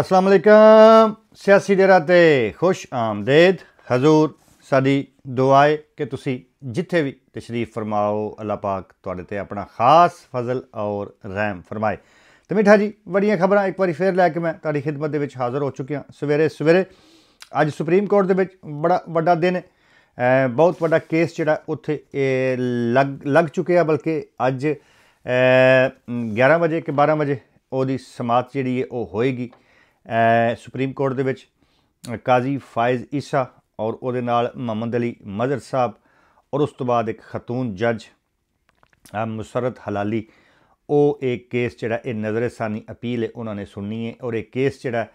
ਅਸਲਾਮ ਅਲੈਕਮ ਸਿਆਸੀ ਡੇਰਾ ਤੇ ਖੁਸ਼ ਆਮਦੇਦ ਹਜ਼ੂਰ ਸਾਡੀ ਦੁਆਏ ਕਿ ਤੁਸੀਂ ਜਿੱਥੇ ਵੀ ਤਸ਼ਰੀਫ ਫਰਮਾਓ ਅੱਲਾਹ ਪਾਕ ਤੁਹਾਡੇ ਤੇ ਆਪਣਾ ਖਾਸ ਫਜ਼ਲ ਔਰ ਰਹਿਮ ਫਰਮਾਏ ਤੇ ਮਿੱਠਾ ਜੀ ਬੜੀਆਂ ਖਬਰਾਂ ਇੱਕ ਵਾਰੀ ਫੇਰ ਲੈ ਕੇ ਮੈਂ ਤੁਹਾਡੀ ਖidmat ਦੇ ਵਿੱਚ ਹਾਜ਼ਰ ਹੋ ਚੁੱਕਿਆ ਸਵੇਰੇ ਸਵੇਰੇ ਅੱਜ ਸੁਪਰੀਮ ਕੋਰਟ ਦੇ ਵਿੱਚ ਬੜਾ ਵੱਡਾ ਦਿਨ ਹੈ ਬਹੁਤ ਵੱਡਾ ਕੇਸ ਜਿਹੜਾ ਉੱਥੇ ਲੱਗ ਲੱਗ ਚੁੱਕਿਆ ਬਲਕਿ ਅੱਜ 11 ਵਜੇ ਕਿ 12 ਵਜੇ ਉਹਦੀ ਸਮਾਤ ਜਿਹੜੀ ਹੈ ਉਹ ਹੋਏਗੀ ਸੁਪਰੀਮ ਕੋਰਟ ਦੇ ਵਿੱਚ ਕਾਜ਼ੀ ਫਾਇਜ਼ ਈਸਾ ਔਰ ਉਹਦੇ ਨਾਲ ਮੁਹੰਮਦ ਅਲੀ ਮਦਰ ਸਾਹਿਬ ਔਰ ਉਸ ਤੋਂ ਬਾਅਦ ਇੱਕ ਖਤੂਨ ਜੱਜ ਮੁਸਰਤ ਹਲਾਲੀ ਉਹ ਇੱਕ ਕੇਸ ਜਿਹੜਾ ਇਹ ਨਜ਼ਰਸਾਨੀ ਅਪੀਲ ਹੈ ਉਹਨਾਂ ਨੇ ਸੁਣਨੀ ਹੈ ਔਰ ਇਹ ਕੇਸ ਜਿਹੜਾ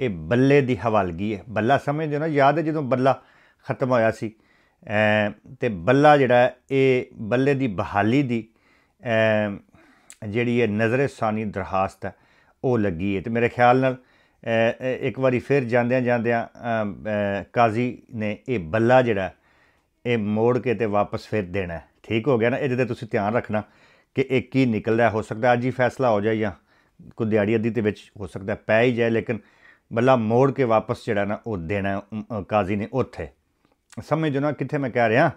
ਇਹ ਬੱਲੇ ਦੀ ਹਵਾਲਗੀ ਹੈ ਬੱਲਾ ਸਮਝਦੇ ਨਾ ਯਾਦ ਹੈ ਜਦੋਂ ਬੱਲਾ ਖਤਮ ਹੋਇਆ ਸੀ ਤੇ ਬੱਲਾ ਜਿਹੜਾ ਇਹ ਬੱਲੇ ਦੀ ਬਹਾਲੀ ਦੀ ਜਿਹੜੀ ਇਹ ਨਜ਼ਰਸਾਨੀ ਦਰਖਾਸਤ ਹੈ ਉਹ ਲੱਗੀ ਹੈ ਤੇ ਮੇਰੇ ਖਿਆਲ ਨਾਲ ਇੱਕ ਵਾਰੀ ਫਿਰ ਜਾਂਦਿਆਂ ਜਾਂਦਿਆਂ ਕਾਜ਼ੀ ਨੇ ਇਹ ਬੱਲਾ ਜਿਹੜਾ ਇਹ ਮੋੜ ਕੇ ਤੇ ਵਾਪਸ ਫਿਰ ਦੇਣਾ ਠੀਕ ਹੋ ਗਿਆ ਨਾ ਇਹਦੇ ਤੇ ਤੁਸੀਂ ਧਿਆਨ ਰੱਖਣਾ ਕਿ ਇਹ ਕੀ ਨਿਕਲਦਾ ਹੋ ਸਕਦਾ ਅੱਜ ਹੀ ਫੈਸਲਾ ਹੋ ਜਾਏ ਜਾਂ ਕੋਈ ਦਿਹਾੜੀ ਅੱਧੀ ਤੇ ਵਿੱਚ ਹੋ ਸਕਦਾ ਪੈ ਹੀ ਜਾਏ ਲੇਕਿਨ ਬੱਲਾ ਮੋੜ ਕੇ ਵਾਪਸ ਜਿਹੜਾ ਨਾ ਉਹ ਦੇਣਾ ਕਾਜ਼ੀ ਨੇ ਉੱਥੇ ਸਮਝੋ ਨਾ ਕਿੱਥੇ ਮੈਂ ਕਹਿ ਰਿਹਾ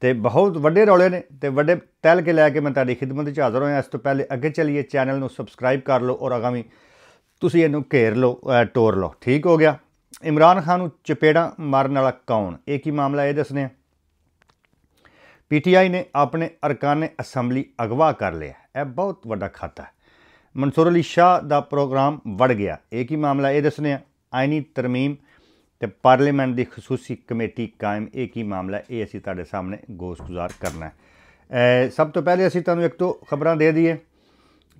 ਤੇ ਬਹੁਤ ਵੱਡੇ ਰੌਲੇ ਨੇ ਤੇ ਵੱਡੇ ਤੈਲ ਕੇ ਲੈ ਕੇ ਮੈਂ ਤੁਹਾਡੀ ਖidmat ਵਿੱਚ ਹਾਜ਼ਰ ਹੋਇਆ ਇਸ ਤੋਂ ਪਹਿਲੇ ਅੱਗੇ ਚੱਲੀਏ ਚੈਨਲ ਨੂੰ ਸਬਸਕ੍ਰਾਈਬ ਕਰ ਲਓ ਔਰ ਆਗਾਮੀ ਤੁਸੀਂ ਇਹਨੂੰ ਘੇਰ ਲਓ ਟੋਰ ਲਓ ਠੀਕ ਹੋ ਗਿਆ ਇਮਰਾਨ ਖਾਨ ਨੂੰ ਚਪੇੜਾ ਮਾਰਨ ਵਾਲਾ ਕੌਣ ਇਹ ਕੀ ਮਾਮਲਾ ਇਹ ਦੱਸਨੇ ਆ ਪੀਟੀਆਈ ਨੇ ਆਪਣੇ ਅਰਕਾਨ ਅਸੈਂਬਲੀ ਅਗਵਾ ਕਰ ਲਿਆ ਇਹ ਬਹੁਤ ਵੱਡਾ ਖਾਤਾ ਹੈ ਮਨਸੂਰ ਅਲੀ ਸ਼ਾਹ ਦਾ ਪ੍ਰੋਗਰਾਮ ਵੜ ਗਿਆ ਇਹ ਕੀ ਮਾਮਲਾ ਇਹ ਦੱਸਨੇ ਆ ਆਇਨੀ ਤਰਮੀਮ ਤੇ ਪਾਰਲੀਮੈਂਟ ਦੀ ਖਸੂਸੀ ਕਮੇਟੀ ਕਾਇਮ ਇਹ ਕੀ ਮਾਮਲਾ ਇਹ ਅਸੀਂ ਤੁਹਾਡੇ ਸਾਹਮਣੇ ਗੋਸਗੁਜ਼ਾਰ ਕਰਨਾ ਹੈ ਸਭ ਤੋਂ ਪਹਿਲੇ ਅਸੀਂ ਤੁਹਾਨੂੰ ਇੱਕ ਤੋਂ ਖਬਰਾਂ ਦੇ ਦਈਏ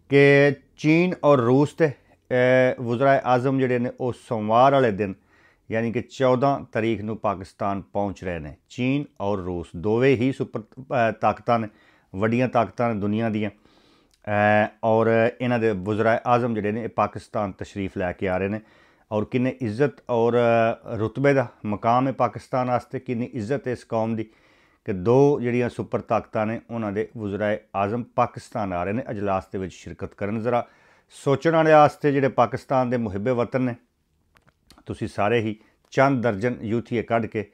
ਕਿ ਚੀਨ ਔਰ ਰੂਸ ਤੇ ਵਜ਼ਰਾਏ ਆਜ਼ਮ ਜਿਹੜੇ ਨੇ ਉਹ ਸੋਮਵਾਰ ਵਾਲੇ ਦਿਨ ਯਾਨੀ ਕਿ 14 ਤਰੀਕ ਨੂੰ ਪਾਕਿਸਤਾਨ ਪਹੁੰਚ ਰਹੇ ਨੇ ਚੀਨ ਔਰ ਰੂਸ ਦੋਵੇਂ ਹੀ ਸੁਪਰ ਤਾਕਤਾਂ ਨੇ ਵੱਡੀਆਂ ਤਾਕਤਾਂ ਨੇ ਦੁਨੀਆ ਦੀਆਂ ਔਰ ਇਹਨਾਂ ਦੇ ਵਜ਼ਰਾਏ ਆਜ਼ਮ ਜਿਹੜੇ ਨੇ ਪਾਕਿਸਤਾਨ ਤਸ਼ਰੀਫ ਲੈ ਕੇ ਆ ਰਹੇ ਨੇ ਔਰ ਕਿੰਨੇ ਇੱਜ਼ਤ ਔਰ ਰਤਬੇ ਦਾ ਮਕਾਮ ਹੈ ਪਾਕਿਸਤਾਨ ਵਾਸਤੇ ਕਿੰਨੀ ਇੱਜ਼ਤ ਹੈ ਇਸ ਕੌਮ ਦੀ ਕਿ ਦੋ ਜਿਹੜੀਆਂ ਸੁਪਰ ਤਾਕਤਾਂ ਨੇ ਉਹਨਾਂ ਦੇ ਵਜ਼ਰਾਏ ਆਜ਼ਮ ਪਾਕਿਸਤਾਨ ਆ ਰਹੇ ਨੇ اجلاس ਦੇ ਵਿੱਚ ਸ਼ਿਰਕਤ ਕਰਨ ਜ਼ਰਾ ਸੋਚਣ ਵਾਲੇ ਆਸਤੇ ਜਿਹੜੇ ਪਾਕਿਸਤਾਨ ਦੇ ਮੁਹੱਬੇ ਵਤਨ ਨੇ ਤੁਸੀਂ ਸਾਰੇ ਹੀ ਚੰਦ ਦਰਜਨ ਯੂਥੀਏ ਕੱਢ ਕੇ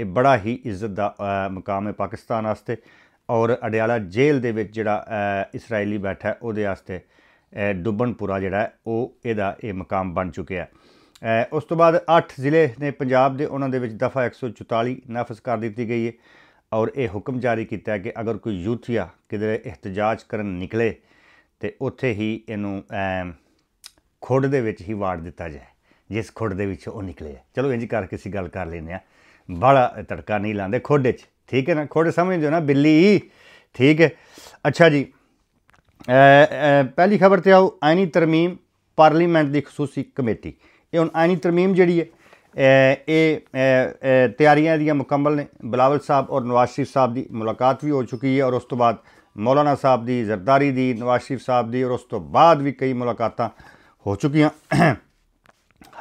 ਇਹ ਬੜਾ ਹੀ ਇੱਜ਼ਤ ਦਾ ਮਕਾਮ ਹੈ ਪਾਕਿਸਤਾਨ ਵਾਸਤੇ ਔਰ ਅਡਿਆਲਾ ਜੇਲ੍ਹ ਦੇ ਵਿੱਚ ਜਿਹੜਾ ਇਸرائیਲੀ ਬੈਠਾ ਹੈ ਉਹਦੇ ਵਾਸਤੇ ਡੁੱਬਣਪੁਰਾ ਜਿਹੜਾ ਉਹ ਇਹਦਾ ਇਹ ਮਕਾਮ ਬਣ ਚੁੱਕਿਆ ਹੈ ਉਸ ਤੋਂ ਬਾਅਦ 8 ਜ਼ਿਲ੍ਹੇ ਨੇ ਪੰਜਾਬ ਦੇ ਉਹਨਾਂ ਦੇ ਵਿੱਚ ਦਫਾ 144 ਨਾਫਜ਼ ਕਰ ਦਿੱਤੀ ਗਈ ਹੈ ਔਰ ਇਹ ਹੁਕਮ ਜਾਰੀ ਕੀਤਾ ਹੈ ਕਿ ਅਗਰ ਕੋਈ ਯੂਥੀਆ ਕਿਧਰੇ ਇhtਜਾਜ ਕਰਨ ਨਿਕਲੇ ਤੇ ਉੱਥੇ ਹੀ ਇਹਨੂੰ ਖੁੱਡ ਦੇ ਵਿੱਚ ਹੀ ਵਾੜ ਦਿੱਤਾ ਜਾਏ ਜਿਸ ਖੁੱਡ ਦੇ ਵਿੱਚ ਉਹ ਨਿਕਲੇ ਚਲੋ ਇੰਜ ਕਰਕੇ ਅਸੀਂ ਗੱਲ ਕਰ ਲੈਂਦੇ ਆ ਬੜਾ ਤੜਕਾ ਨਹੀਂ ਲਾਉਂਦੇ ਖੁੱਡੇ 'ਚ ਠੀਕ ਹੈ ਨਾ ਖੁੱਡ ਸਮਝਦੇ ਨਾ ਬਿੱਲੀ ਠੀਕ ਹੈ ਅੱਛਾ ਜੀ ਪਹਿਲੀ ਖਬਰ ਤੇ ਆਓ ਆਇਨੀ ਤਰਮੀਮ ਪਾਰਲੀਮੈਂਟ ਦੀ ਖਸੂਸੀ ਕਮੇਟੀ ਇਹ ਹੁਣ ਆਇਨੀ ਤਰਮੀਮ ਜਿਹੜੀ ਹੈ ਇਹ ਤਿਆਰੀਆਂ ਦੀਆਂ ਮੁਕੰਮਲ ਨੇ ਬਲਾਵਲ ਸਾਹਿਬ ਔਰ ਨਵਾਜ਼ ਸ਼ਰੀਫ ਸਾਹਿਬ ਦੀ ਮੁਲਾਕਾਤ ਵੀ ਹੋ ਚੁੱਕੀ ਹੈ ਔਰ ਉਸ ਤੋਂ ਬਾਅਦ ਮੌਲਾਨਾ ਸਾਹਿਬ ਦੀ ਜ਼ਰਦਾਰੀ ਦੀ ਨਵਾਜ਼ ਸ਼ਰੀਫ ਸਾਹਿਬ ਦੀ ਔਰ ਉਸ ਤੋਂ ਬਾਅਦ ਵੀ ਕਈ ਮੁਲਾਕਾਤਾਂ ਹੋ ਚੁੱਕੀਆਂ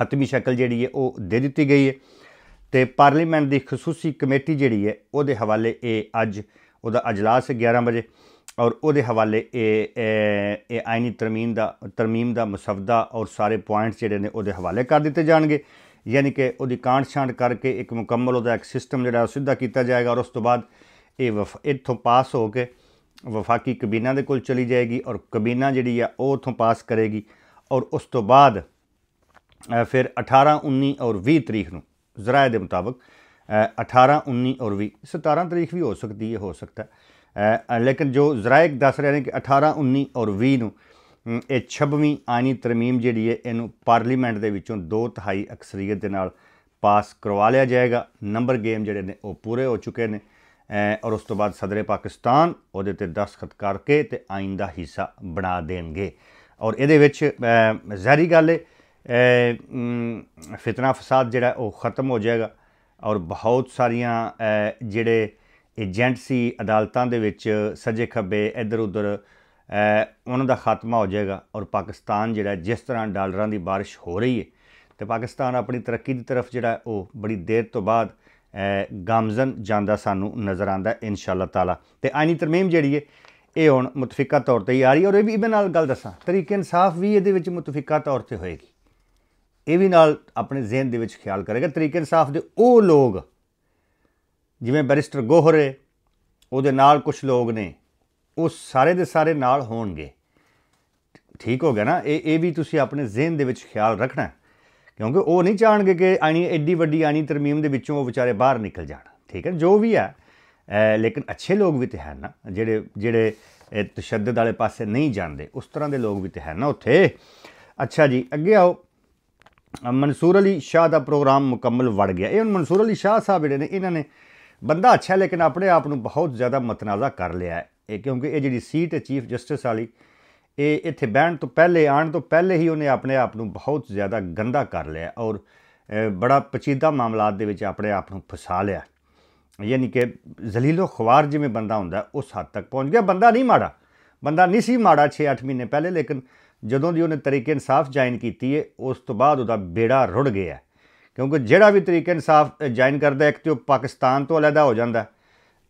ਹਤਮੀ ਸ਼ਕਲ ਜਿਹੜੀ ਹੈ ਉਹ ਦੇ ਦਿੱਤੀ ਗਈ ਹੈ ਤੇ ਪਾਰਲੀਮੈਂਟ ਦੀ ਖਸੂਸੀ ਕਮੇਟੀ ਜਿਹੜੀ ਹੈ ਉਹਦੇ ਹਵਾਲੇ ਇਹ ਅੱਜ ਉਹਦਾ اجلاس 11 ਵਜੇ ਔਰ ਉਹਦੇ ਹਵਾਲੇ ਇਹ ਇਹ ਆਇਨੀ ਤਰਮੀਮ ਦਾ ਤਰਮੀਮ ਦਾ ਮਸਵਦਾ ਔਰ ਸਾਰੇ ਪੁਆਇੰਟਸ ਜਿਹੜੇ ਨੇ ਉਹਦੇ ਹਵਾਲੇ ਕਰ ਦਿੱਤੇ ਜਾਣਗੇ ਯਾਨੀ ਕਿ ਉਹਦੀ ਕਾਂਡ ਛਾਂਡ ਕਰਕੇ ਇੱਕ ਮੁਕੰਮਲ ਉਹਦਾ ਇੱਕ ਸਿਸਟਮ ਜਿਹੜਾ ਸਿੱਧਾ ਕੀਤਾ ਜਾਏਗਾ ਔਰ ਉਸ ਤੋਂ ਬਾਅਦ ਇਹ ਇਥੋਂ ਪਾਸ ਹੋ ਕੇ ਵਫਾਕੀ ਕਬੀਨਾ ਦੇ ਕੋਲ ਚਲੀ ਜਾਏਗੀ ਔਰ ਕਬੀਨਾ ਜਿਹੜੀ ਆ ਉਹ ਉਥੋਂ ਪਾਸ ਕਰੇਗੀ ਔਰ ਉਸ ਤੋਂ ਬਾਅਦ ਫਿਰ 18 19 ਔਰ 20 ਤਰੀਕ ਨੂੰ ਜ਼ਰਾਏ ਦੇ ਮੁਤਾਬਕ 18 19 ਔਰ 20 17 ਤਰੀਕ ਵੀ ਹੋ ਸਕਦੀ ਹੈ ਹੋ ਸਕਦਾ ਲੇਕਿਨ ਜੋ ਜ਼ਰਾਇਕ ਦੱਸ ਰਹੇ ਨੇ ਕਿ 18 19 ਔਰ 20 ਨੂੰ ਇਹ 26ਵੀਂ ਆਇਨੀ ਤਰਮੀਮ ਜਿਹੜੀ ਹੈ ਇਹਨੂੰ ਪਾਰਲੀਮੈਂਟ ਦੇ ਵਿੱਚੋਂ ਦੋ ਤਿਹਾਈ ਅਕਸਰੀਅਤ ਦੇ ਨਾਲ ਪਾਸ ਕਰਵਾ ਲਿਆ ਜਾਏਗਾ ਨੰਬਰ ਗੇਮ ਜਿਹੜੇ ਨੇ ਉਹ ਪੂਰੇ ਹੋ ਚੁੱਕੇ ਨੇ ਔਰ ਉਸ ਤੋਂ ਬਾਅਦ ਸਦਰੇ ਪਾਕਿਸਤਾਨ ਉਹਦੇ ਤੇ ਦਸਖਤ ਕਰਕੇ ਤੇ ਆਇੰਦਾ ਹਿੱਸਾ ਬਣਾ ਦੇਣਗੇ ਔਰ ਇਹਦੇ ਵਿੱਚ ਜ਼ਹਿਰੀ ਗੱਲ ਹੈ ਫਿਤਨਾ ਫਸਾਦ ਜਿਹੜਾ ਉਹ ਖਤਮ ਹੋ ਜਾਏਗਾ ਔਰ ਬਹੁਤ ਸਾਰੀਆਂ ਜਿਹੜੇ ਏਜੰਸੀ ਅਦਾਲਤਾਂ ਦੇ ਵਿੱਚ ਸਜੇ ਖੱਬੇ ਇੱਧਰ ਉੱਧਰ ਉਹਨਾਂ ਦਾ ਖਾਤਮਾ ਹੋ ਜਾਏਗਾ ਔਰ ਪਾਕਿਸਤਾਨ ਜਿਹੜਾ ਜਿਸ ਤਰ੍ਹਾਂ ਡਾਲਰਾਂ ਦੀ بارش ਹੋ ਰਹੀ ਹੈ ਤੇ ਪਾਕਿਸਤਾਨ ਆਪਣੀ ਤਰੱਕੀ ਦੀ ਤਰਫ ਜਿਹੜਾ ਉਹ ਬੜੀ ਦੇਰ ਤੋਂ ਬਾਅਦ ਗਾਮਜ਼ਨ ਜਾਂਦਾ ਸਾਨੂੰ ਨਜ਼ਰ ਆਂਦਾ ਇਨਸ਼ਾ ਅੱਲਾਹ ਤਾਲਾ ਤੇ ਆਇਨੀ ਤਰਮੀਮ ਜਿਹੜੀ ਹੈ ਇਹ ਹੁਣ ਮਤਫਿਕਾ ਤੌਰ ਤੇ ਹੀ ਆ ਰਹੀ ਔਰ ਇਹ ਵੀ ਇਹਦੇ ਨਾਲ ਗੱਲ ਦੱਸਾਂ ਤਰੀਕੇ ਇਨਸਾਫ ਵੀ ਇਹਦੇ ਵਿੱਚ ਮਤਫਿਕਾ ਤੌਰ ਤੇ ਹੋਏਗੀ ਇਹ ਵੀ ਨਾਲ ਆਪਣੇ ਜ਼ਿਹਨ ਦੇ ਵਿੱਚ ਖਿਆਲ ਕਰੇਗਾ ਤਰੀਕੇ ਇਨਸਾਫ ਦੇ ਉਹ ਲੋਕ ਜਿਵੇਂ ਬੈਰਿਸਟਰ ਗੋਹਰੇ ਉਹਦੇ ਨਾਲ ਕੁਝ ਲੋਕ ਨੇ ਉਹ ਸਾਰੇ ਦੇ ਸਾਰੇ ਨਾਲ ਹੋਣਗੇ ਠੀਕ ਹੋ ਗਿਆ ਨਾ ਇਹ ਇਹ ਵੀ ਤੁਸੀਂ ਆਪਣੇ ਜ਼ਿਹਨ ਦੇ ਵਿੱਚ ਖਿਆਲ ਰੱਖਣਾ ਕਿਉਂਕਿ ਉਹ ਨਹੀਂ ਚਾਹਣਗੇ ਕਿ ਆਣੀ ਐਡੀ ਵੱਡੀ ਆਣੀ ਤਰਮੀਮ ਦੇ ਵਿੱਚੋਂ ਉਹ ਵਿਚਾਰੇ ਬਾਹਰ ਨਿਕਲ ਜਾਣ ਠੀਕ ਹੈ ਜੋ ਵੀ ਹੈ ਲੇਕਿਨ ਅੱਛੇ ਲੋਕ ਵੀ ਤੇ ਹਨ ਨਾ ਜਿਹੜੇ ਜਿਹੜੇ ਤਸ਼ੱਦਦ ਵਾਲੇ ਪਾਸੇ ਨਹੀਂ ਜਾਂਦੇ ਉਸ ਤਰ੍ਹਾਂ ਦੇ ਲੋਕ ਵੀ ਤੇ ਹਨ ਨਾ ਉੱਥੇ ਅੱਛਾ ਜੀ ਅੱਗੇ ਆਓ ਮਨਸੂਰ ਅਲੀ ਸ਼ਾਹ ਦਾ ਪ੍ਰੋਗਰਾਮ ਮੁਕੰਮਲ ਵੜ ਗਿਆ ਇਹ ਮਨਸੂਰ ਅਲੀ ਸ਼ਾਹ ਸਾਹਿਬ ਜਿਹੜੇ ਨੇ ਇਹਨਾਂ ਨੇ ਬੰਦਾ ਅੱਛਾ ਲੇਕਿਨ ਆਪਣੇ ਆਪ ਨੂੰ ਬਹੁਤ ਜ਼ਿਆਦਾ ਮਤਨਾਜ਼ਾ ਕਰ ਲਿਆ ਹੈ ਕਿਉਂਕਿ ਇਹ ਜਿਹੜੀ ਸੀਟ ਹੈ ਚੀਫ ਜਸਟਿਸ ਵਾਲੀ ਇਹ ਇੱਥੇ ਬਹਿਣ ਤੋਂ ਪਹਿਲੇ ਆਣ ਤੋਂ ਪਹਿਲੇ ਹੀ ਉਹਨੇ ਆਪਣੇ ਆਪ ਨੂੰ ਬਹੁਤ ਜ਼ਿਆਦਾ ਗੰਦਾ ਕਰ ਲਿਆ ਔਰ ਬੜਾ ਪਚੀਦਾ ਮਾਮਲਾਤ ਦੇ ਵਿੱਚ ਆਪਣੇ ਆਪ ਨੂੰ ਫਸਾ ਲਿਆ ਯਾਨੀ ਕਿ ਜ਼ਲੀਲੋ ਖਵਾਰ ਜਿਵੇਂ ਬੰਦਾ ਹੁੰਦਾ ਉਸ ਹੱਦ ਤੱਕ ਪਹੁੰਚ ਗਿਆ ਬੰਦਾ ਨਹੀਂ ਮਾੜਾ ਬੰਦਾ ਨਹੀਂ ਸੀ ਮਾੜਾ 6-8 ਮਹੀਨੇ ਪਹਿਲੇ ਲੇਕਿਨ ਜਦੋਂ ਦੀ ਉਹਨੇ ਤਰੀਕੇ ਇਨਸਾਫ ਜੁਆਇਨ ਕੀਤੀ ਹੈ ਉਸ ਤੋਂ ਬਾਅਦ ਉਹਦਾ ਬੇੜਾ ਰੁੜ ਗਿਆ ਕਿਉਂਕਿ ਜਿਹੜਾ ਵੀ ਤਰੀਕੇ ਇਨਸਾਫ ਜੁਆਇਨ ਕਰਦਾ ਇੱਕ ਤੇ ਉਹ ਪਾਕਿਸਤਾਨ ਤੋਂ ਅਲੱਗਾ ਹੋ ਜਾਂਦਾ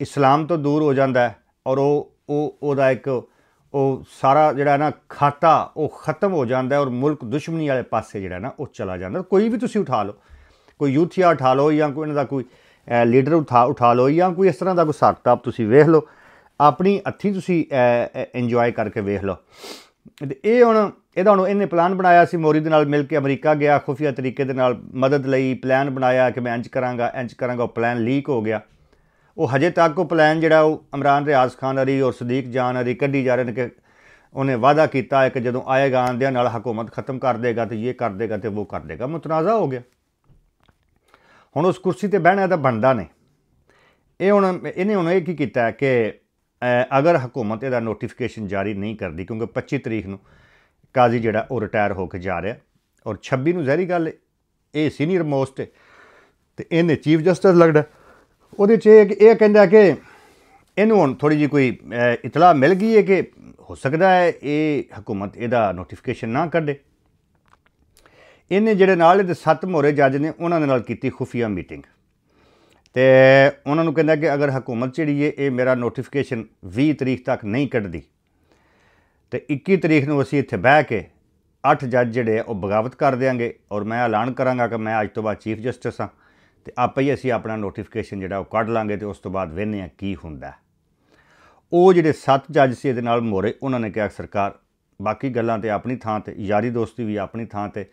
ਇਸਲਾਮ ਤੋਂ ਦੂਰ ਹੋ ਜਾਂਦਾ ਔਰ ਉਹ ਉਹ ਉਹਦਾ ਇੱਕ ਉਹ ਸਾਰਾ ਜਿਹੜਾ ਨਾ ਖਾਤਾ ਉਹ ਖਤਮ ਹੋ ਜਾਂਦਾ ਔਰ ਮੁਲਕ ਦੁਸ਼ਮਣੀ ਵਾਲੇ ਪਾਸੇ ਜਿਹੜਾ ਨਾ ਉਹ ਚਲਾ ਜਾਂਦਾ ਕੋਈ ਵੀ ਤੁਸੀਂ ਉਠਾ ਲਓ ਕੋਈ ਯੂਥੀਆ ਉਠਾ ਲਓ ਜਾਂ ਕੋਈ ਇਹਨਾਂ ਦਾ ਕੋਈ ਲੀਡਰ ਉਠਾ ਉਠਾ ਲਓ ਜਾਂ ਕੋਈ ਇਸ ਤਰ੍ਹਾਂ ਦਾ ਕੋਈ ਸਾਕਟਾਪ ਤੁਸੀਂ ਵੇਖ ਲਓ ਆਪਣੀ ਅੱਥੀ ਤੁਸੀਂ ਇੰਜੋਏ ਕਰਕੇ ਵੇਖ ਲਓ ਇਹ ਹੁਣ ਇਹਦਾ ਹੁਣ ਇਹਨੇ ਪਲਾਨ ਬਣਾਇਆ ਸੀ ਮੋਰੀ ਦੇ ਨਾਲ ਮਿਲ ਕੇ ਅਮਰੀਕਾ ਗਿਆ ਖੁਫੀਆ ਤਰੀਕੇ ਦੇ ਨਾਲ ਮਦਦ ਲਈ ਪਲਾਨ ਬਣਾਇਆ ਕਿ ਮੈਂ ਇੰਜ ਕਰਾਂਗਾ ਇੰਜ ਕਰਾਂਗਾ ਉਹ ਪਲਾਨ ਲੀਕ ਹੋ ਗਿਆ ਉਹ ਹਜੇ ਤੱਕ ਉਹ ਪਲਾਨ ਜਿਹੜਾ ਉਹ ਇਮਰਾਨ ਰਿਆਜ਼ ਖਾਨ ਅਰੀ ਔਰ ਸਦੀਕ ਜਾਨ ਅਰੀ ਕੱਢੀ ਜਾ ਰਹੇ ਨੇ ਕਿ ਉਹਨੇ ਵਾਅਦਾ ਕੀਤਾ ਹੈ ਕਿ ਜਦੋਂ ਆਏਗਾ ਆਂਦਿਆਂ ਨਾਲ ਹਕੂਮਤ ਖਤਮ ਕਰ ਦੇਗਾ ਤੇ ਇਹ ਕਰ ਦੇਗਾ ਤੇ ਉਹ ਕਰ ਦੇਗਾ ਮਤਨਾਜ਼ਾ ਹੋ ਗਿਆ ਹੁਣ ਉਸ ਕੁਰਸੀ ਤੇ ਬਹਿਣਾ ਤਾਂ ਬਣਦਾ ਨਹੀਂ ਇਹ ਹੁਣ ਇਹਨੇ ਹੁਣ ਇਹ ਕੀ ਕੀਤਾ ਕਿ ਅਗਰ ਹਕੂਮਤ ਇਹਦਾ ਨੋਟੀਫਿਕੇਸ਼ਨ ਜਾਰੀ ਨਹੀਂ ਕਰਦੀ ਕਿਉਂਕਿ 25 ਤਰੀਕ ਨੂੰ ਕਾਜ਼ੀ ਜਿਹੜਾ ਉਹ ਰਿਟਾਇਰ ਹੋ ਕੇ ਜਾ ਰਿਹਾ ਔਰ 26 ਨੂੰ ਜ਼ਹਿਰੀ ਗੱਲ ਇਹ ਸੀਨੀਅਰ ਮੋਸਟ ਤੇ ਇਹਨੇ ਚੀਫ ਜਸਟਿਸ ਲੱਗਦਾ ਉਹਦੇ 'ਚ ਇਹ ਕਹਿੰਦਾ ਕਿ ਇਹਨੂੰ ਹੁਣ ਥੋੜੀ ਜੀ ਕੋਈ ਇਤਲਾਹ ਮਿਲ ਗਈ ਹੈ ਕਿ ਹੋ ਸਕਦਾ ਹੈ ਇਹ ਹਕੂਮਤ ਇਹਦਾ ਨੋਟੀਫਿਕੇਸ਼ਨ ਨਾ ਕੱਢੇ ਇਹਨੇ ਜਿਹੜੇ ਨਾਲ ਇਹਦੇ ਸੱਤ ਮੋਰੇ ਜੱਜ ਨੇ ਉਹਨਾਂ ਦੇ ਨਾਲ ਕੀਤੀ ਖੁਫੀਆ ਮੀਟਿੰਗ ਤੇ ਉਹਨਾਂ ਨੂੰ ਕਹਿੰਦਾ ਕਿ ਅਗਰ ਹਕੂਮਤ ਜਿਹੜੀ ਹੈ ਇਹ ਮੇਰਾ ਨੋਟੀਫਿਕੇਸ਼ਨ 20 ਤਰੀਕ ਤੱਕ ਨਹੀਂ ਕੱਢਦੀ ਤੇ 21 ਤਰੀਕ ਨੂੰ ਅਸੀਂ ਇੱਥੇ ਬਹਿ ਕੇ ਅੱਠ ਜੱਜ ਜਿਹੜੇ ਉਹ ਬਗਾਵਤ ਕਰ ਦੇਾਂਗੇ ਔਰ ਮੈਂ ਐਲਾਨ ਕਰਾਂਗਾ ਕਿ ਮੈਂ ਅੱਜ ਤੋਂ ਬਾਅਦ ਚੀਫ ਜਸਟਿਸ ਹਾਂ ਤੇ ਆਪੇ ਹੀ ਅਸੀਂ ਆਪਣਾ ਨੋਟੀਫਿਕੇਸ਼ਨ ਜਿਹੜਾ ਉਹ ਕੱਢ ਲਾਂਗੇ ਤੇ ਉਸ ਤੋਂ ਬਾਅਦ ਵੇਨੇ ਆ ਕੀ ਹੁੰਦਾ ਉਹ ਜਿਹੜੇ ਸੱਤ ਜੱਜ ਸੀ ਇਹਦੇ ਨਾਲ ਮੋਰੇ ਉਹਨਾਂ ਨੇ ਕਿਹਾ ਸਰਕਾਰ ਬਾਕੀ ਗੱਲਾਂ ਤੇ ਆਪਣੀ ਥਾਂ ਤੇ ਯਾਰੀ ਦੋਸਤੀ ਵੀ ਆਪਣੀ ਥਾਂ ਤੇ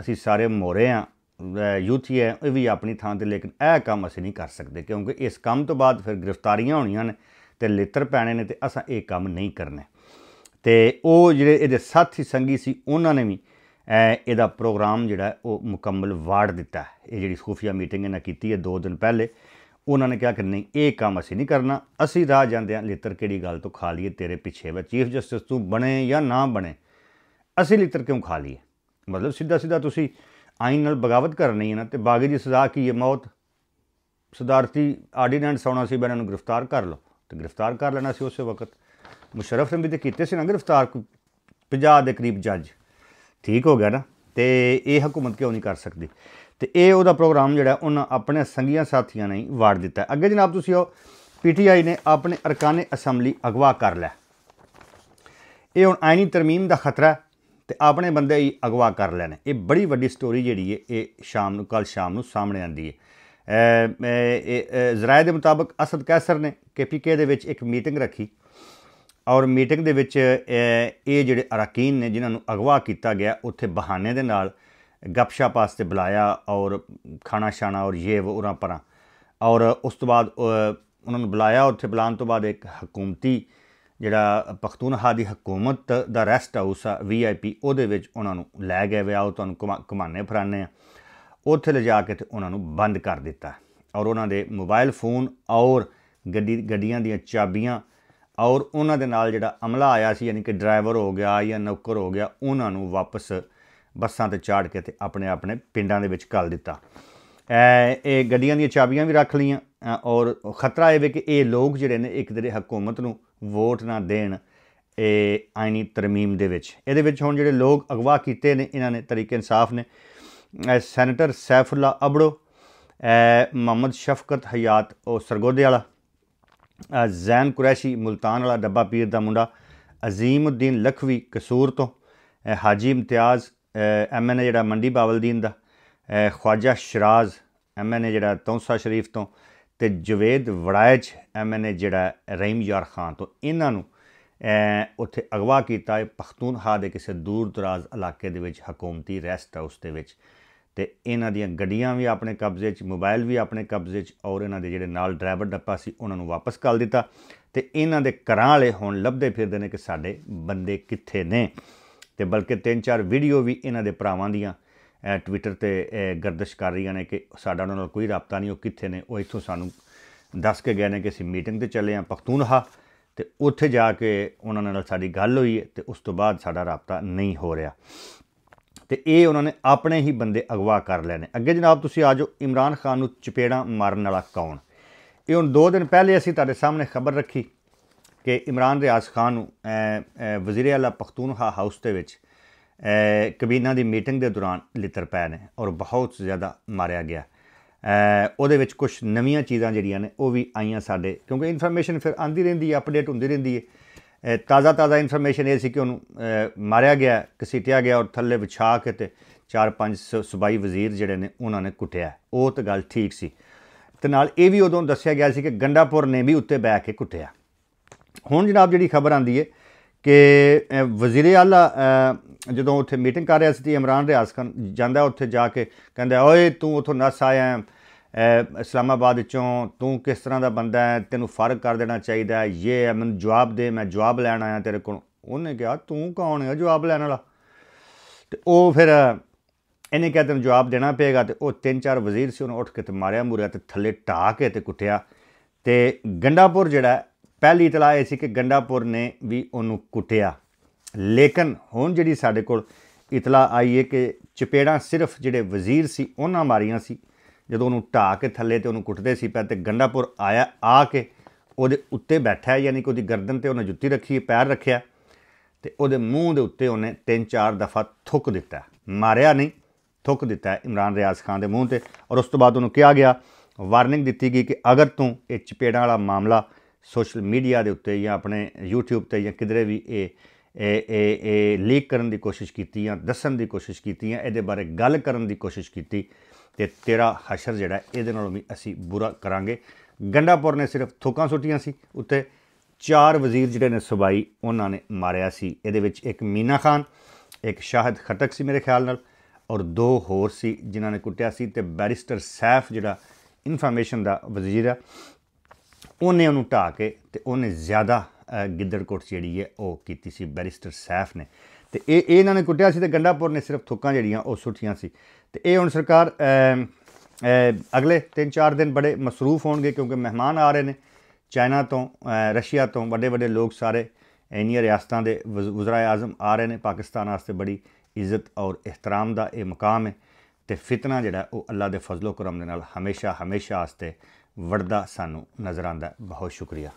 ਅਸੀਂ ਸਾਰੇ ਮੋਰੇ ਆ ਯੂਥੀ ਹੈ ਇਹ ਵੀ ਆਪਣੀ ਥਾਂ ਤੇ ਲੇਕਿਨ ਇਹ ਕੰਮ ਅਸੀਂ ਨਹੀਂ ਕਰ ਸਕਦੇ ਕਿਉਂਕਿ ਇਸ ਕੰਮ ਤੋਂ ਬਾਅਦ ਫਿਰ ਗ੍ਰਿਫਤਾਰੀਆਂ ਹੋਣੀਆਂ ਨੇ ਤੇ ਲੇਤਰ ਪੈਣੇ ਨੇ ਤੇ ਅਸਾਂ ਇਹ ਕੰਮ ਨਹੀਂ ਕਰਨਾ ਤੇ ਉਹ ਜਿਹੜੇ ਇਹਦੇ ਸਾਥੀ ਸੰਗੀ ਸੀ ਉਹਨਾਂ ਨੇ ਵੀ ਇਹਦਾ ਪ੍ਰੋਗਰਾਮ ਜਿਹੜਾ ਉਹ ਮੁਕੰਮਲ ਵਾੜ ਦਿੱਤਾ ਇਹ ਜਿਹੜੀ ਖੂਫੀਆ ਮੀਟਿੰਗ ਇਹਨਾਂ ਕੀਤੀ ਹੈ 2 ਦਿਨ ਪਹਿਲੇ ਉਹਨਾਂ ਨੇ ਕਿਹਾ ਕਿ ਨਹੀਂ ਇਹ ਕੰਮ ਅਸੀਂ ਨਹੀਂ ਕਰਨਾ ਅਸੀਂ ਰਾਹ ਜਾਂਦੇ ਜਾਂਦਿਆਂ ਲੇਤਰ ਕਿਹੜੀ ਗੱਲ ਤੋਂ ਖਾ ਲਈਏ ਤੇਰੇ ਪਿੱਛੇ ਵਾ ਚੀਫ ਜਸਟਿਸ ਤੂੰ ਬਣੇ ਜਾਂ ਨਾ ਬਣੇ ਅਸੀਂ ਲੇਤਰ ਕਿਉਂ ਖਾ ਲਈਏ ਮਤਲਬ ਸਿੱਧਾ ਸਿੱਧਾ ਤੁਸੀਂ ਆਇਨ ਨਾਲ ਬਗਾਵਤ ਕਰਨੀ ਹੈ ਨਾ ਤੇ ਬਾਗੀ ਦੀ ਸਜ਼ਾ ਕੀ ਹੈ ਮੌਤ ਸਦਾਰਤੀ ਆਰਡੀਨੈਂਸ ਆਉਣਾ ਸੀ ਬੰਨਾਂ ਨੂੰ ਗ੍ਰਿਫਤਾਰ ਕਰ ਲਓ ਤੇ ਗ੍ਰਿਫਤਾਰ ਕਰ ਲੈਣਾ ਸੀ ਉਸੇ ਵਕਤ ਮੁਸ਼ਰਫ ਨੇ ਵੀ ਤੇ ਕੀਤੇ ਸੀ ਨਾ ਗ੍ਰਿਫਤਾਰ 50 ਦੇ ਕਰੀਬ ਜੱਜ ਠੀਕ ਹੋ ਗਿਆ ਨਾ ਤੇ ਇਹ ਹਕੂਮਤ ਕਿਉਂ ਨਹੀਂ ਕਰ ਸਕਦੀ ਤੇ ਇਹ ਉਹਦਾ ਪ੍ਰੋਗਰਾਮ ਜਿਹੜਾ ਉਹਨਾਂ ਆਪਣੇ ਸੰਗੀਆਂ ਸਾਥੀਆਂ ਨੇ ਵਾੜ ਦਿੱਤਾ ਅੱਗੇ ਜਨਾਬ ਤੁਸੀਂ ਉਹ ਪੀਟੀਆਈ ਨੇ ਆਪਣੇ ਅਰਕਾਨੇ ਅਸੈਂਬਲੀ ਅਗਵਾ ਕਰ ਲਿਆ ਇਹ ਹੁਣ ਆਇਨੀ ਤਰਮੀਮ ਦਾ ਖਤਰਾ ਤੇ ਆਪਣੇ ਬੰਦੇ ਹੀ ਅਗਵਾ ਕਰ ਲੈਣੇ ਇਹ ਬੜੀ ਵੱਡੀ ਸਟੋਰੀ ਜਿਹੜੀ ਹੈ ਇਹ ਸ਼ਾਮ ਨੂੰ ਕੱਲ ਸ਼ਾਮ ਨੂੰ ਸਾਹਮਣੇ ਆਂਦੀ ਹੈ ਜ਼ਰਾਇਦ ਦੇ ਮੁਤਾਬਕ ਅਸਦ ਕੈਸਰ ਨੇ ਕੇਪੀਕੇ ਦੇ ਵਿੱਚ ਇੱਕ ਮੀਟਿੰਗ ਰੱਖੀ ਔਰ ਮੀਟਿੰਗ ਦੇ ਵਿੱਚ ਇਹ ਜਿਹੜੇ ਅਰਾਕੀਨ ਨੇ ਜਿਨ੍ਹਾਂ ਨੂੰ ਅਗਵਾ ਕੀਤਾ ਗਿਆ ਉੱਥੇ ਬਹਾਨੇ ਦੇ ਨਾਲ ਗੱਪਸ਼ਪ ਵਾਸਤੇ ਬੁਲਾਇਆ ਔਰ ਖਾਣਾ ਛਾਣਾ ਔਰ ਇਹ ਉਹਨਾਂ ਪਰਾਂ ਔਰ ਉਸ ਤੋਂ ਬਾਅਦ ਉਹਨਾਂ ਨੂੰ ਬੁਲਾਇਆ ਉੱਥੇ ਬੁਲਾਉਣ ਤੋਂ ਬਾਅਦ ਇੱਕ ਹਕੂਮਤੀ ਜਿਹੜਾ ਪਖਤੂਨਹਾ ਦੀ ਹਕੂਮਤ ਦਾ ਰੈਸਟ ਹਾਊਸ ਆ ਵੀਆਈਪੀ ਉਹਦੇ ਵਿੱਚ ਉਹਨਾਂ ਨੂੰ ਲੈ ਗਏ ਵੇ ਉਹ ਤੁਹਾਨੂੰ ਘੁਮਾਣੇ ਫਰਾਣੇ ਆ ਉੱਥੇ ਲਿਜਾ ਕੇ ਤੇ ਉਹਨਾਂ ਨੂੰ ਬੰਦ ਕਰ ਦਿੱਤਾ ਔਰ ਉਹਨਾਂ ਦੇ ਮੋਬਾਈਲ ਫੋਨ ਔਰ ਗੱਡੀ ਗੱਡੀਆਂ ਦੀਆਂ ਚਾਬੀਆਂ ਔਰ ਉਹਨਾਂ ਦੇ ਨਾਲ ਜਿਹੜਾ ਅਮਲਾ ਆਇਆ ਸੀ ਯਾਨੀ ਕਿ ਡਰਾਈਵਰ ਹੋ ਗਿਆ ਜਾਂ ਨੌਕਰ ਹੋ ਗਿਆ ਉਹਨਾਂ ਨੂੰ ਵਾਪਸ ਬੱਸਾਂ ਤੇ ਚਾੜ ਕੇ ਤੇ ਆਪਣੇ ਆਪਣੇ ਪਿੰਡਾਂ ਦੇ ਵਿੱਚ ਕੱਲ ਦਿੱਤਾ ਇਹ ਗੱਡੀਆਂ ਦੀਆਂ ਚਾਬੀਆਂ ਵੀ ਰੱਖ ਲਈਆਂ ਔਰ ਖਤਰਾ ਇਹ ਵੀ ਕਿ ਇਹ ਲੋਕ ਜਿਹੜੇ ਨੇ ਇੱਕ ਦਰੇ ਹਕੂਮਤ ਨੂੰ ਵੋਟ ਨਾ ਦੇਣ ਇਹ ਆਇਨੀ ਤਰਮੀਮ ਦੇ ਵਿੱਚ ਇਹਦੇ ਵਿੱਚ ਹੁਣ ਜਿਹੜੇ ਲੋਕ ਅਗਵਾ ਕੀਤੇ ਨੇ ਇਹਨਾਂ ਨੇ ਤਰੀਕੇ ਇਨਸਾਫ ਨੇ ਸੈਨੇਟਰ ਸੈਫੁੱਲਾ ਅਬੜੋ ਮੁਹੰਮਦ ਸ਼ਫਕਤ ਹਯਾਤ ਉਹ ਸਰਗੋਦੇ ਵਾਲਾ ਜ਼ੈਨ ਕੁਰੈਸ਼ੀ ਮਲਤਾਨ ਵਾਲਾ ਡੱਬਾ ਪੀਰ ਦਾ ਮੁੰਡਾ ਅਜ਼ੀਮਉਦੀਨ ਲਖਵੀ ਕਸੂਰ ਤੋਂ ਹਾਜੀ ਇਮਤਿਆਜ਼ ਐਮਐਨਏ ਜਿਹੜਾ ਮੰਡੀ ਬਾਵਲਦੀਨ ਦਾ ਖਵਾਜਾ ਸ਼ਰਾਜ਼ ਐਮਐਨਏ ਜਿਹੜਾ ਤੌਂਸਾ ਸ਼ਰੀਫ ਤੋਂ ਤੇ ਜਵੇਦ ਵੜਾਇਚ ਐਮਐਨਏ ਜਿਹੜਾ ਰਹੀਮ ਯਾਰ ਖਾਨ ਤੋਂ ਇਹਨਾਂ ਨੂੰ ਉੱਥੇ ਅਗਵਾ ਕੀਤਾ ਹੈ ਹਾ ਦੇ ਕਿਸੇ ਦੂਰ ਦਰਾਜ਼ ਇਲਾਕੇ ਦੇ ਵਿੱਚ ਹਕੂਮਤੀ ਰੈਸਟ ਹਾਊਸ ਦੇ ਵਿੱਚ ਤੇ ਇਹਨਾਂ ਦੀਆਂ ਗੱਡੀਆਂ ਵੀ ਆਪਣੇ ਕਬਜ਼ੇ 'ਚ ਮੋਬਾਈਲ ਵੀ ਆਪਣੇ ਕਬਜ਼ੇ 'ਚ ਔਰ ਇਹਨਾਂ ਦੇ ਜਿਹੜੇ ਨਾਲ ਡਰਾਈਵਰ ਡੱਪਾ ਸੀ ਉਹਨਾਂ ਨੂੰ ਵਾਪਸ ਕਰ ਦਿੱਤਾ ਤੇ ਇਹਨਾਂ ਦੇ ਘਰਾਂ ਵਾਲੇ ਹੁਣ ਲੱਭਦੇ ਫਿਰਦੇ ਨੇ ਕਿ ਸਾਡੇ ਬੰਦੇ ਕਿੱਥੇ ਨੇ ਤੇ ਬਲਕਿ ਤਿੰਨ ਚਾਰ ਵੀਡੀਓ ਵੀ ਇਹਨਾਂ ਦੇ ਭਰਾਵਾਂ ਦੀਆਂ ਟਵਿੱਟਰ ਤੇ ਗਰਦਸ਼ ਕਰ ਰਹੀਆਂ ਨੇ ਕਿ ਸਾਡਾ ਉਹਨਾਂ ਨਾਲ ਕੋਈ ਰابطਾ ਨਹੀਂ ਉਹ ਕਿੱਥੇ ਨੇ ਉਹ ਇੱਥੋਂ ਸਾਨੂੰ ਦੱਸ ਕੇ ਗਏ ਨੇ ਕਿ ਅਸੀਂ ਮੀਟਿੰਗ ਤੇ ਚੱਲੇ ਆ ਪਖਤੂਨਹਾ ਤੇ ਉੱਥੇ ਜਾ ਕੇ ਉਹਨਾਂ ਨਾਲ ਸਾਡੀ ਗੱਲ ਹੋਈ ਤੇ ਉਸ ਤੋਂ ਬਾਅਦ ਸਾਡਾ ਰابطਾ ਨਹੀਂ ਹੋ ਰਿਹਾ ਤੇ ਇਹ ਉਹਨਾਂ ਨੇ ਆਪਣੇ ਹੀ ਬੰਦੇ ਅਗਵਾ ਕਰ ਨੇ ਅੱਗੇ ਜਨਾਬ ਤੁਸੀਂ ਆਜੋ ਇਮਰਾਨ ਖਾਨ ਨੂੰ ਚਪੇੜਾਂ ਮਾਰਨ ਵਾਲਾ ਕੌਣ ਇਹ ਹੁਣ 2 ਦਿਨ ਪਹਿਲੇ ਅਸੀਂ ਤੁਹਾਡੇ ਸਾਹਮਣੇ ਖਬਰ ਰੱਖੀ ਕਿ ਇਮਰਾਨ ਰਿਆਜ਼ ਖਾਨ ਨੂੰ ਵਜ਼ੀਰ ਆਲਾ ਪਖਤੂਨਖਾ ਹਾਊਸ ਦੇ ਵਿੱਚ ਕਬੀਨਾ ਦੀ ਮੀਟਿੰਗ ਦੇ ਦੌਰਾਨ ਲਿੱਤਰ ਪੈ ਨੇ ਔਰ ਬਹੁਤ ਜ਼ਿਆਦਾ ਮਾਰਿਆ ਗਿਆ ਉਹਦੇ ਵਿੱਚ ਕੁਝ ਨਵੀਆਂ ਚੀਜ਼ਾਂ ਜਿਹੜੀਆਂ ਨੇ ਉਹ ਵੀ ਆਈਆਂ ਸਾਡੇ ਕਿਉਂਕਿ ਇਨਫੋਰਮੇਸ਼ਨ ਫਿਰ ਆਂਦੀ ਰਹਿੰਦੀ ਹੈ ਅਪਡੇਟ ਹੁੰਦੀ ਰਹਿੰਦੀ ਹੈ ਤਾਜ਼ਾ ਤਾਜ਼ਾ ਇਨਫੋਰਮੇਸ਼ਨ ਇਹ ਸੀ ਕਿ ਉਹਨੂੰ ਮਾਰਿਆ ਗਿਆ ਕਸੀਟਿਆ ਗਿਆ ਔਰ ਥੱਲੇ ਵਿਛਾ ਕੇ ਤੇ ਚਾਰ ਪੰਜ ਸਬਾਈ ਵਜ਼ੀਰ ਜਿਹੜੇ ਨੇ ਉਹਨਾਂ ਨੇ ਕੁੱਟਿਆ ਉਹ ਤਾਂ ਗੱਲ ਠੀਕ ਸੀ ਤੇ ਨਾਲ ਇਹ ਵੀ ਉਦੋਂ ਦੱਸਿਆ ਗਿਆ ਸੀ ਕਿ ਗੰਡਾਪੁਰ ਨੇ ਵੀ ਉੱਤੇ ਬੈ ਕੇ ਕੁੱਟਿਆ ਹੁਣ ਜਨਾਬ ਜਿਹੜੀ ਖਬਰ ਆਂਦੀ ਏ ਕਿ ਵਜ਼ੀਰ ਆਲਾ ਜਦੋਂ ਉੱਥੇ ਮੀਟਿੰਗ ਕਰ ਰਿਹਾ ਸੀ ਤੇ ਇਮਰਾਨ ਰਿਆਜ਼ ਖਾਨ ਜਾਂਦਾ ਉੱਥੇ ਜਾ ਕੇ ਕਹਿੰਦਾ ਓਏ ਤੂੰ ਉਥੋਂ ਨਸ ਆਇਆ ਇਸਲਾਮਾਬਾਦ ਚੋਂ ਤੂੰ ਕਿਸ ਤਰ੍ਹਾਂ ਦਾ ਬੰਦਾ ਹੈ ਤੈਨੂੰ ਫਰਕ ਕਰ ਦੇਣਾ ਚਾਹੀਦਾ ਹੈ ਇਹ ਹੈ ਮੈਨੂੰ ਜਵਾਬ ਦੇ ਮੈਂ ਜਵਾਬ ਲੈਣ ਆਇਆ ਤੇਰੇ ਕੋਲ ਉਹਨੇ ਕਿਹਾ ਤੂੰ ਕੌਣ ਹੈ ਜਵਾਬ ਲੈਣ ਵਾਲਾ ਤੇ ਉਹ ਫਿਰ ਇਹਨੇ ਕਿਹਾ ਤੈਨੂੰ ਜਵਾਬ ਦੇਣਾ ਪਏਗਾ ਤੇ ਉਹ ਤਿੰਨ ਚਾਰ ਵਜ਼ੀਰ ਸੀ ਉਹਨੂੰ ਉੱਠ ਕੇ ਤੇ ਮਾਰਿਆ ਮੂਰਿਆ ਤੇ ਥੱਲੇ ਢਾ ਕੇ ਤੇ ਕੁੱਟਿਆ ਤੇ ਗੰਡਾਪੁਰ ਜਿਹੜਾ ਪਹਿਲੀ ਇਤਲਾ ਇਹ ਸੀ ਕਿ ਗੰਡਾਪੁਰ ਨੇ ਵੀ ਉਹਨੂੰ ਕੁੱਟਿਆ ਲੇਕਿਨ ਹੁਣ ਜਿਹੜੀ ਸਾਡੇ ਕੋਲ ਇਤਲਾ ਆਈ ਹੈ ਕਿ ਚਪੇੜਾ ਸਿਰਫ ਜਿਹੜੇ ਵਜ਼ੀਰ ਸੀ ਉਹਨਾਂ ਮਾਰੀਆਂ ਸੀ ਜਦੋਂ ਉਹਨੂੰ ਢਾ ਕੇ ਥੱਲੇ ਤੇ ਉਹਨੂੰ ਕੁੱਟਦੇ ਸੀ ਪੈ ਤੇ ਗੰਡਾਪੁਰ ਆਇਆ ਆ ਕੇ ਉਹਦੇ ਉੱਤੇ ਬੈਠਾ ਯਾਨੀ ਕਿ ਉਹਦੀ ਗਰਦਨ ਤੇ ਉਹਨੇ ਜੁੱਤੀ ਰੱਖੀ ਪੈਰ ਰੱਖਿਆ ਤੇ ਉਹਦੇ ਮੂੰਹ ਦੇ ਉੱਤੇ ਉਹਨੇ ਤਿੰਨ ਚਾਰ ਦਫਾ ਥੁੱਕ ਦਿੱਤਾ ਮਾਰਿਆ ਨਹੀਂ ਥੁੱਕ ਦਿੱਤਾ ਇਮਰਾਨ ਰਿਆਜ਼ ਖਾਨ ਦੇ ਮੂੰਹ ਤੇ ਔਰ ਉਸ ਤੋਂ ਬਾਅਦ ਉਹਨੂੰ ਕਿਹਾ ਗਿਆ ਵਾਰਨਿੰਗ ਦਿੱਤੀ ਗਈ ਕਿ ਅਗਰ ਤੂੰ ਇਹ ਚਪੇੜਾਂ ਵਾਲਾ ਮਾਮਲਾ ਸੋਸ਼ਲ ਮੀਡੀਆ ਦੇ ਉੱਤੇ ਜਾਂ ਆਪਣੇ YouTube ਤੇ ਜਾਂ ਕਿਧਰੇ ਵੀ ਇਹ ਇਹ ਇਹ ਲੀਕ ਕਰਨ ਦੀ ਕੋਸ਼ਿਸ਼ ਕੀਤੀ ਜਾਂ ਦੱਸਣ ਦੀ ਕੋਸ਼ਿਸ਼ ਕੀਤੀ ਜਾਂ ਇਹਦੇ ਬਾਰੇ ਗੱਲ ਕਰਨ ਦੀ ਕੋਸ਼ਿਸ਼ ਕੀਤੀ ਤੇ ਤੇਰਾ ਹਸ਼ਰ ਜਿਹੜਾ ਇਹਦੇ ਨਾਲੋਂ ਵੀ ਅਸੀਂ ਬੁਰਾ ਕਰਾਂਗੇ ਗੰਡਾਪੁਰ ਨੇ ਸਿਰਫ ਥੁਕਾਂ ਸੁੱਟੀਆਂ ਸੀ ਉੱਤੇ ਚਾਰ ਵਜ਼ੀਰ ਜਿਹੜੇ ਨੇ ਸਬਾਈ ਉਹਨਾਂ ਨੇ ਮਾਰਿਆ ਸੀ ਇਹਦੇ ਵਿੱਚ ਇੱਕ ਮੀਨਾ ਖਾਨ ਇੱਕ ਸ਼ਾਹਦ ਖਟਕ ਸੀ ਮੇਰੇ ਖਿਆਲ ਨਾਲ ਔਰ ਦੋ ਹੋਰ ਸੀ ਜਿਨ੍ਹਾਂ ਨੇ ਕੁੱਟਿਆ ਸੀ ਤੇ ਬੈਰਿਸਟਰ ਸੈਫ ਜਿਹੜਾ ਇਨਫੋਰਮੇਸ਼ਨ ਦਾ ਵਜ਼ੀਰ ਆ ਉਹਨੇ ਉਹਨੂੰ ਢਾ ਕੇ ਤੇ ਉਹਨੇ ਜ਼ਿਆਦਾ ਗਿੱਦੜਕੋਟ ਜਿਹੜੀ ਹੈ ਉਹ ਕੀਤੀ ਸੀ ਬੈਰਿਸਟਰ ਸੈਫ ਨੇ ਤੇ ਇਹ ਇਹਨਾਂ ਨੇ ਕੁੱਟਿਆ ਸੀ ਤੇ ਗੰਡਾਪੁਰ ਨੇ ਸਿਰਫ ਥੁੱਕਾਂ ਜਿਹੜੀਆਂ ਉਹ ਸੁੱਟੀਆਂ ਸੀ ਤੇ ਇਹ ਹੁਣ ਸਰਕਾਰ ਅਗਲੇ 3-4 ਦਿਨ ਬੜੇ ਮਸਰੂਫ ਹੋਣਗੇ ਕਿਉਂਕਿ ਮਹਿਮਾਨ ਆ ਰਹੇ ਨੇ ਚਾਈਨਾ ਤੋਂ ਰਸ਼ੀਆ ਤੋਂ ਵੱਡੇ ਵੱਡੇ ਲੋਕ ਸਾਰੇ ਇੰਨੀਆਂ ਰਿਆਸਤਾਂ ਦੇ ਵਜ਼ਰਾਏ ਆਜ਼ਮ ਆ ਰਹੇ ਨੇ ਪਾਕਿਸਤਾਨ ਵਾਸਤੇ ਬੜੀ ਇੱਜ਼ਤ ਔਰ ਇhtਰਾਮ ਦਾ ਇਹ ਮਕਾਮ ਹੈ ਤੇ ਫਿਤਨਾ ਜਿਹੜਾ ਉਹ ਅੱਲਾ ਦੇ ਫਜ਼ਲੋ ਕਰਮ ਦੇ ਨਾਲ ਹਮੇਸ਼ਾ ਹਮੇਸ਼ਾ ਵਾਸਤੇ ਵੜਦਾ ਸਾਨੂੰ ਨਜ਼ਰ ਆਂਦਾ ਬਹੁਤ ਸ਼ੁਕਰੀਆ